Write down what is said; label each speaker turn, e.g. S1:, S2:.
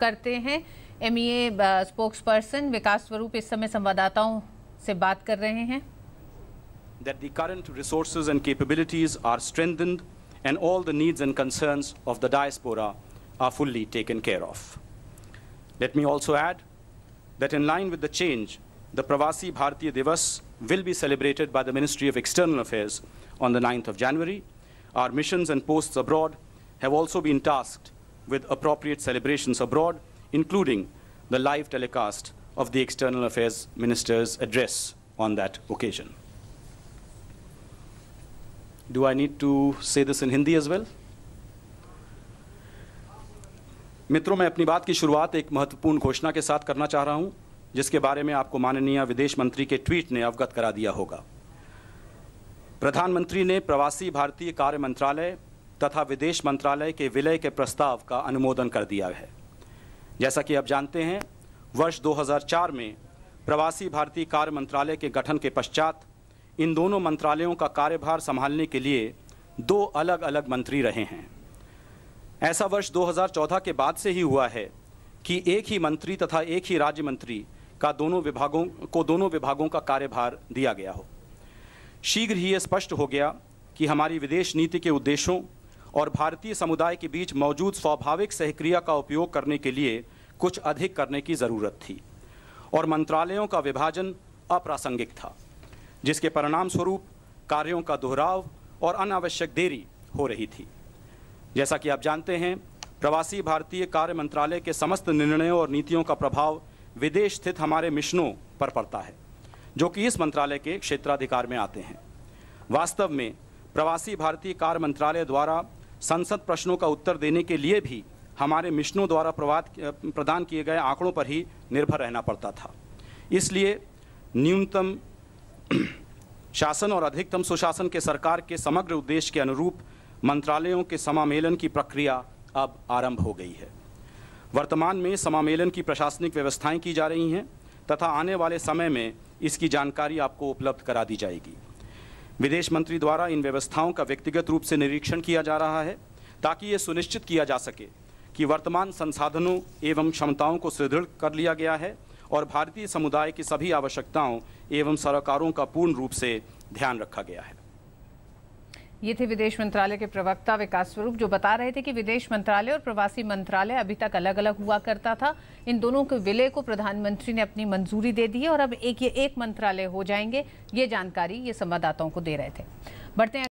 S1: करते हैं M E spokesperson Vikas Swarup इस समय संवाददाताओं से बात कर रहे हैं
S2: that the current resources and capabilities are strengthened and all the needs and concerns of the diaspora are fully taken care of. Let me also add that in line with the change, the Pravasi Bharatiya Divas will be celebrated by the Ministry of External Affairs on the 9th of January. Our missions and posts abroad have also been tasked with appropriate celebrations abroad, including the live telecast of the External Affairs Minister's address on that occasion. Do I need to say this in Hindi as well? मित्रों मैं अपनी बात की शुरुआत एक महत्वपूर्ण घोषणा के साथ करना चाह रहा हूं जिसके बारे में आपको माननीय विदेश मंत्री के ट्वीट ने अवगत करा दिया होगा प्रधानमंत्री ने प्रवासी भारतीय कार्य मंत्रालय तथा विदेश मंत्रालय के विलय के प्रस्ताव का अनुमोदन कर दिया है जैसा कि आप जानते हैं वर्ष 2004 में प्रवासी भारतीय कार्य मंत्रालय के गठन के पश्चात इन दोनों मंत्रालयों का कार्यभार संभालने के लिए दो अलग अलग मंत्री रहे हैं ऐसा वर्ष 2014 के बाद से ही हुआ है कि एक ही मंत्री तथा एक ही राज्य मंत्री का दोनों विभागों को दोनों विभागों का कार्यभार दिया गया हो शीघ्र ही यह स्पष्ट हो गया कि हमारी विदेश नीति के उद्देश्यों और भारतीय समुदाय के बीच मौजूद स्वाभाविक सहक्रिया का उपयोग करने के लिए कुछ अधिक करने की ज़रूरत थी और मंत्रालयों का विभाजन अप्रासंगिक था जिसके परिणाम स्वरूप कार्यों का दोहराव और अनावश्यक देरी हो रही थी जैसा कि आप जानते हैं प्रवासी भारतीय कार्य मंत्रालय के समस्त निर्णयों और नीतियों का प्रभाव विदेश स्थित हमारे मिशनों पर पड़ता है जो कि इस मंत्रालय के क्षेत्राधिकार में आते हैं वास्तव में प्रवासी भारतीय कार्य मंत्रालय द्वारा संसद प्रश्नों का उत्तर देने के लिए भी हमारे मिशनों द्वारा प्रवाद प्रदान किए गए आंकड़ों पर ही निर्भर रहना पड़ता था इसलिए न्यूनतम शासन और अधिकतम सुशासन के सरकार के समग्र उद्देश्य के अनुरूप मंत्रालयों के समामेलन की प्रक्रिया अब आरंभ हो गई है वर्तमान में समामेलन की प्रशासनिक व्यवस्थाएं की जा रही हैं तथा आने वाले समय में इसकी जानकारी आपको उपलब्ध करा दी जाएगी विदेश मंत्री द्वारा इन व्यवस्थाओं का व्यक्तिगत रूप से निरीक्षण किया जा रहा है ताकि ये सुनिश्चित किया जा सके कि वर्तमान संसाधनों एवं क्षमताओं को सुदृढ़ कर लिया गया है और भारतीय समुदाय की सभी आवश्यकताओं एवं सरकारों का पूर्ण रूप से ध्यान रखा गया है
S1: ये थे विदेश मंत्रालय के प्रवक्ता विकास स्वरूप जो बता रहे थे कि विदेश मंत्रालय और प्रवासी मंत्रालय अभी तक अलग अलग हुआ करता था इन दोनों के विलय को प्रधानमंत्री ने अपनी मंजूरी दे दी है और अब एक ये एक मंत्रालय हो जाएंगे ये जानकारी ये संवाददाताओं को दे रहे थे बढ़ते हैं